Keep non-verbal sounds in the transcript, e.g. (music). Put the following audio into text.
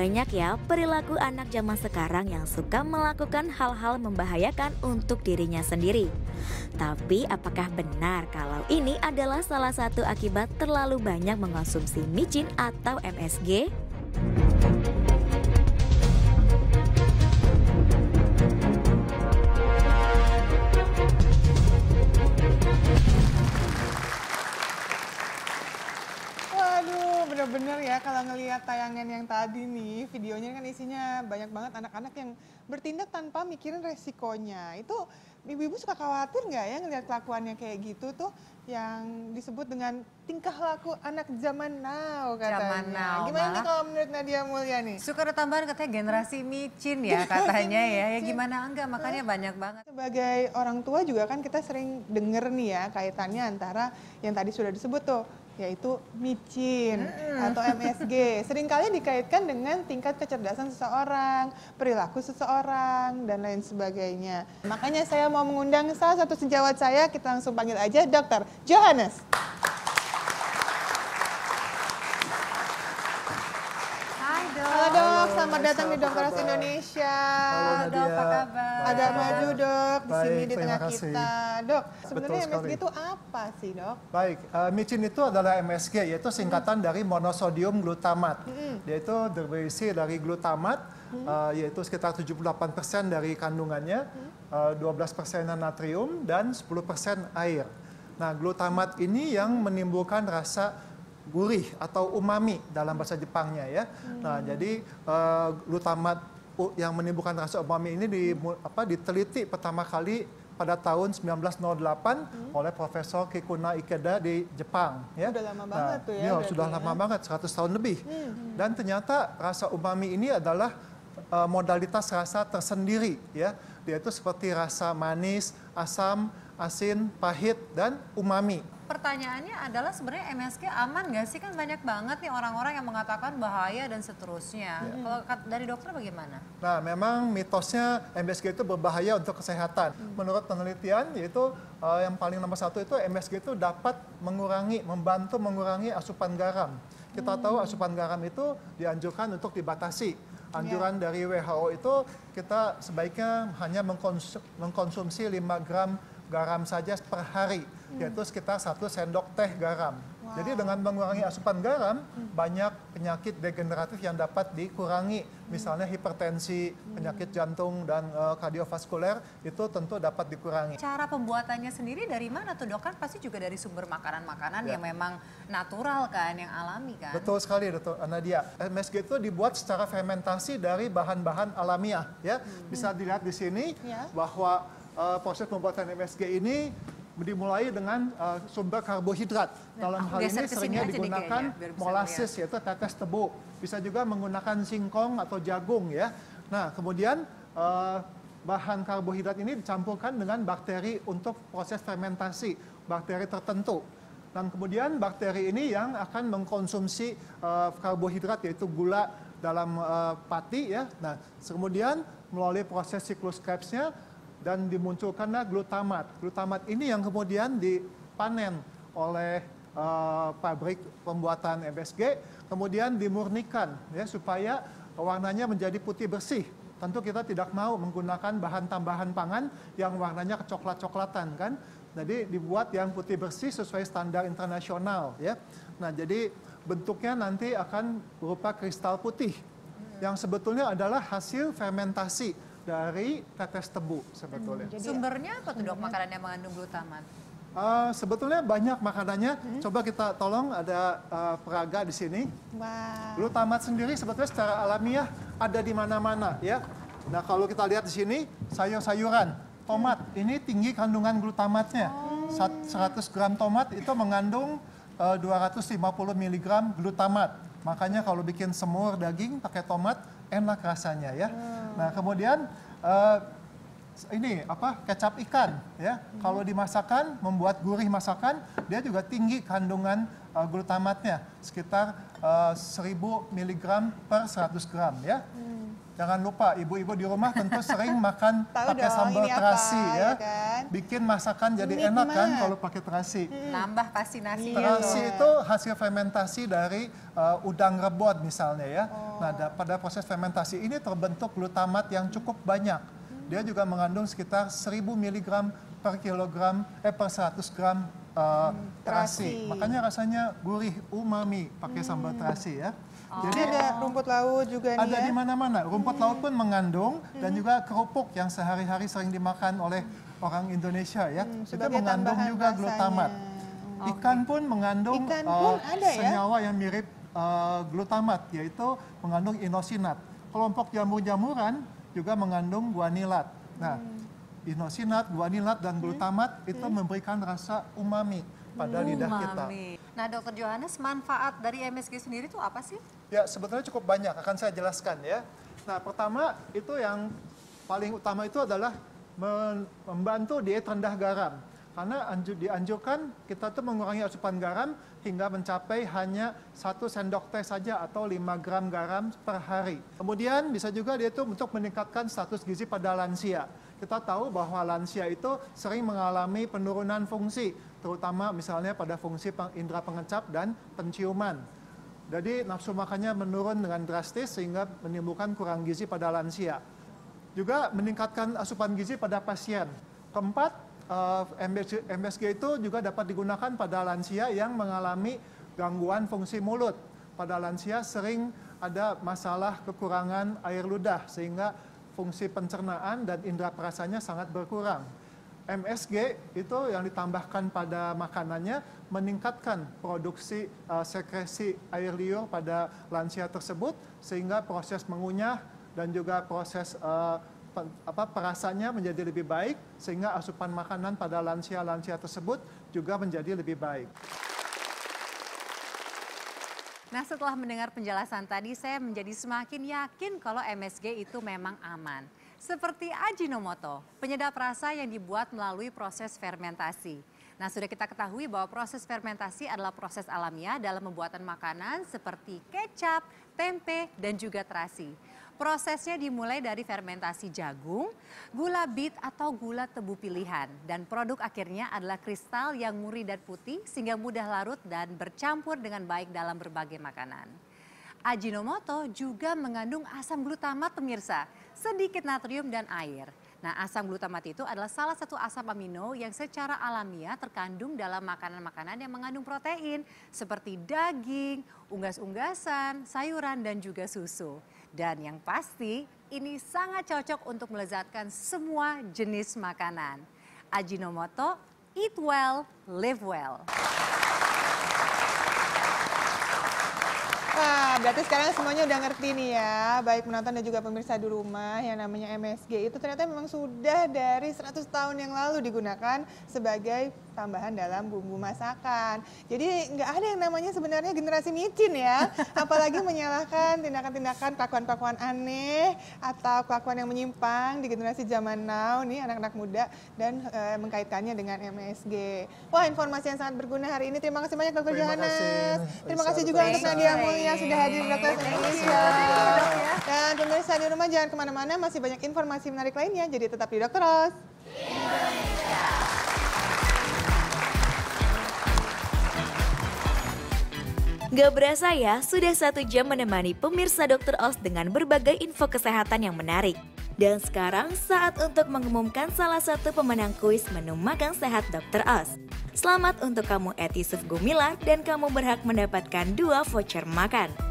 Banyak ya perilaku anak zaman sekarang yang suka melakukan hal-hal membahayakan untuk dirinya sendiri. Tapi apakah benar kalau ini adalah salah satu akibat terlalu banyak mengonsumsi micin atau MSG? ya kalau ngelihat tayangan yang tadi nih, videonya kan isinya banyak banget anak-anak yang bertindak tanpa mikirin resikonya. Itu ibu-ibu suka khawatir nggak ya ngelihat kelakuannya kayak gitu tuh yang disebut dengan tingkah laku anak zaman now katanya. Zaman now. Gimana malah, nih kalau menurut Nadia Mulya nih? Suka ada tambahan katanya generasi micin ya katanya ya. Ya gimana enggak makanya banyak banget. Sebagai orang tua juga kan kita sering denger nih ya kaitannya antara yang tadi sudah disebut tuh yaitu micin hmm atau MSG seringkali dikaitkan dengan tingkat kecerdasan seseorang, perilaku seseorang dan lain sebagainya. Makanya saya mau mengundang salah satu sejawat saya, kita langsung panggil aja Dokter Johannes. selamat datang Halo, di Dokteras Indonesia. Halo dok, apa kabar? Ada maju dok, di Baik, sini di tengah kita dok, sebenarnya MSG itu apa sih dok? Baik, uh, micin itu adalah MSG, yaitu hmm. singkatan hmm. dari monosodium glutamat. Hmm, hmm. Yaitu berisi dari glutamat, hmm. uh, yaitu sekitar 78% dari kandungannya, hmm. uh, eh, 12 persen natrium, dan 10 persen air. Nah, glutamat ini yang menimbulkan rasa gurih atau umami dalam bahasa Jepangnya ya. Nah, hmm. Nah, jadi uh, glutamat yang menimbulkan rasa umami ini di apa diteliti pertama kali pada tahun 1908 hmm. oleh Profesor Kikuna Ikeda di Jepang. Ya. Sudah lama nah, banget tuh ya. Iya, sudah ya. lama banget, 100 tahun lebih. Hmm. Dan ternyata rasa umami ini adalah uh, modalitas rasa tersendiri. ya Dia itu seperti rasa manis, asam, asin, pahit, dan umami pertanyaannya adalah sebenarnya MSG aman nggak sih kan banyak banget nih orang-orang yang mengatakan bahaya dan seterusnya. Ya. Kalau dari dokter bagaimana? Nah, memang mitosnya MSG itu berbahaya untuk kesehatan. Hmm. Menurut penelitian yaitu uh, yang paling nomor satu itu MSG itu dapat mengurangi, membantu mengurangi asupan garam. Kita hmm. tahu asupan garam itu dianjurkan untuk dibatasi ya. anjuran yeah. dari WHO itu kita sebaiknya hanya mengkonsumsi 5 gram garam saja per hari yaitu sekitar satu sendok teh garam. Wow. Jadi dengan mengurangi asupan garam, banyak penyakit degeneratif yang dapat dikurangi. Misalnya hipertensi, penyakit jantung dan uh, kardiovaskuler itu tentu dapat dikurangi. Cara pembuatannya sendiri dari mana tuh dok? Kan pasti juga dari sumber makanan-makanan ya. yang memang natural kan, yang alami kan? Betul sekali Dr. Nadia. MSG itu dibuat secara fermentasi dari bahan-bahan alamiah ya. Hmm. Bisa dilihat di sini ya. bahwa uh, proses pembuatan MSG ini dimulai dengan uh, sumber karbohidrat. Dalam hal ini seringnya digunakan kayaknya, molasses yaitu tetes tebu. Bisa juga menggunakan singkong atau jagung ya. Nah, kemudian uh, bahan karbohidrat ini dicampurkan dengan bakteri untuk proses fermentasi, bakteri tertentu. Dan kemudian bakteri ini yang akan mengkonsumsi uh, karbohidrat yaitu gula dalam uh, pati ya. Nah, kemudian melalui proses siklus Krebsnya dan dimunculkanlah glutamat. Glutamat ini yang kemudian dipanen oleh uh, pabrik pembuatan MSG, kemudian dimurnikan ya supaya warnanya menjadi putih bersih. Tentu kita tidak mau menggunakan bahan tambahan pangan yang warnanya kecoklat-coklatan kan. Jadi dibuat yang putih bersih sesuai standar internasional ya. Nah, jadi bentuknya nanti akan berupa kristal putih yang sebetulnya adalah hasil fermentasi dari tetes tebu sebetulnya. Hmm, jadi sumbernya apa tuh dok makanan yang mengandung glutamat? Uh, sebetulnya banyak makanannya. Hmm. Coba kita tolong ada uh, peraga di sini. Wow. Glutamat sendiri sebetulnya secara alamiah ada di mana-mana ya. Nah kalau kita lihat di sini sayur-sayuran, tomat hmm. ini tinggi kandungan glutamatnya. Oh. 100 gram tomat itu mengandung eh, uh, 250 miligram glutamat. Makanya kalau bikin semur daging pakai tomat enak rasanya ya. Hmm. Nah kemudian uh, ini apa kecap ikan ya. Hmm. Kalau dimasakan membuat gurih masakan dia juga tinggi kandungan uh, eh, glutamatnya sekitar uh, 1000 mg per 100 gram ya. Hmm. Jangan lupa ibu-ibu di rumah tentu (laughs) sering makan pakai sambal terasi apa, ya, ya. Kan? Bikin masakan jadi Nikmat. enak kan kalau pakai terasi. Hmm. Nambah pasti nasi. Iya terasi itu hasil fermentasi dari uh, udang rebon misalnya ya. Oh. Nah, pada proses fermentasi ini terbentuk glutamat yang cukup banyak. Dia juga mengandung sekitar 1000 mg per kilogram eh per 100 gram uh, terasi. terasi. Makanya rasanya gurih umami pakai sambal hmm. terasi ya. Oh. Jadi ada rumput laut juga nih. Ada ya? di mana-mana. Rumput hmm. laut pun mengandung hmm. dan juga kerupuk yang sehari-hari sering dimakan oleh orang Indonesia ya. Hmm, itu mengandung juga rasanya. glutamat. Okay. Ikan pun mengandung Ikan eh, pun uh, ada, ya? senyawa yang mirip uh, glutamat yaitu mengandung inosinat. Kelompok jamur-jamuran juga mengandung guanilat. Nah, hmm inosinat, guanilat, dan hmm. glutamat hmm. itu hmm. memberikan rasa umami pada umami. lidah kita. Nah, Dokter Johannes, manfaat dari MSG sendiri itu apa sih? Ya, sebetulnya cukup banyak. Akan saya jelaskan ya. Nah, pertama itu yang paling utama itu adalah membantu diet rendah garam. Karena dianjurkan kita tuh mengurangi asupan garam hingga mencapai hanya satu sendok teh saja atau 5 gram garam per hari. Kemudian bisa juga dia tuh untuk meningkatkan status gizi pada lansia. Kita tahu bahwa lansia itu sering mengalami penurunan fungsi, terutama misalnya pada fungsi indera pengecap dan penciuman. Jadi nafsu makannya menurun dengan drastis sehingga menimbulkan kurang gizi pada lansia. Juga meningkatkan asupan gizi pada pasien. Keempat, eh, MBSG itu juga dapat digunakan pada lansia yang mengalami gangguan fungsi mulut. Pada lansia sering ada masalah kekurangan air ludah sehingga fungsi pencernaan dan indera perasanya sangat berkurang. MSG itu yang ditambahkan pada makanannya meningkatkan produksi uh, sekresi air liur pada lansia tersebut sehingga proses mengunyah dan juga proses uh, pe, apa perasanya menjadi lebih baik sehingga asupan makanan pada lansia-lansia tersebut juga menjadi lebih baik. Nah setelah mendengar penjelasan tadi saya menjadi semakin yakin kalau MSG itu memang aman. Seperti Ajinomoto, penyedap rasa yang dibuat melalui proses fermentasi. Nah sudah kita ketahui bahwa proses fermentasi adalah proses alamiah dalam pembuatan makanan seperti kecap, tempe, dan juga terasi. Prosesnya dimulai dari fermentasi jagung, gula bit atau gula tebu pilihan. Dan produk akhirnya adalah kristal yang murni dan putih sehingga mudah larut dan bercampur dengan baik dalam berbagai makanan. Ajinomoto juga mengandung asam glutamat pemirsa, sedikit natrium dan air. Nah, asam glutamat itu adalah salah satu asam amino yang secara alamiah terkandung dalam makanan-makanan yang mengandung protein seperti daging, unggas-unggasan, sayuran dan juga susu. Dan yang pasti, ini sangat cocok untuk melezatkan semua jenis makanan. Ajinomoto, eat well, live well. ah berarti sekarang semuanya udah ngerti nih ya, baik penonton dan juga pemirsa di rumah yang namanya MSG itu ternyata memang sudah dari 100 tahun yang lalu digunakan sebagai tambahan dalam bumbu masakan. Jadi nggak ada yang namanya sebenarnya generasi micin ya, (laughs) apalagi menyalahkan tindakan-tindakan kelakuan-kelakuan aneh atau kelakuan yang menyimpang di generasi zaman now nih anak-anak muda dan e, mengkaitkannya dengan MSG. Wah, informasi yang sangat berguna hari ini. Terima kasih banyak Dr. Johannes. Terima kasih, Terima kasih juga untuk Nadia Mulia yang sudah hadir di Dokter Indonesia. Dan pemirsa di rumah jangan kemana-mana, masih banyak informasi menarik lainnya. Jadi tetap di Dokter Ros. Gak berasa ya, sudah satu jam menemani pemirsa Dokter Os dengan berbagai info kesehatan yang menarik. Dan sekarang saat untuk mengumumkan salah satu pemenang kuis menu makan sehat Dr. Oz. Selamat untuk kamu Eti Sufgumilar dan kamu berhak mendapatkan dua voucher makan.